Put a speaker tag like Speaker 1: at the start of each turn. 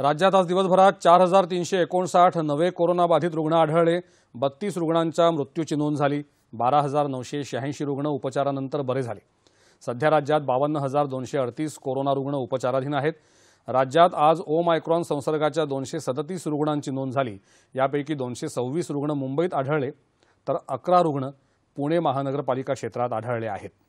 Speaker 1: राज्यात आज दिवसभरात चार हजार तीनशे एकोणसाठ नवे कोरोनाबाधित रुग्ण आढळले बत्तीस रुग्णांच्या मृत्यूची नोंद झाली बारा हजार नऊशे शहाऐंशी रुग्ण उपचारानंतर बरे झाले सध्या राज्यात बावन्न हजार दोनशे अडतीस कोरोना रुग्ण उपचाराधीन आहेत राज्यात आज ओ मायक्रॉन संसर्गाच्या दोनशे सदतीस रुग्णांची नोंद झाली यापैकी दोनशे सव्वीस रुग्ण मुंबईत आढळले तर अकरा रुग्ण पुणे महानगरपालिका क्षेत्रात आढळले आहेत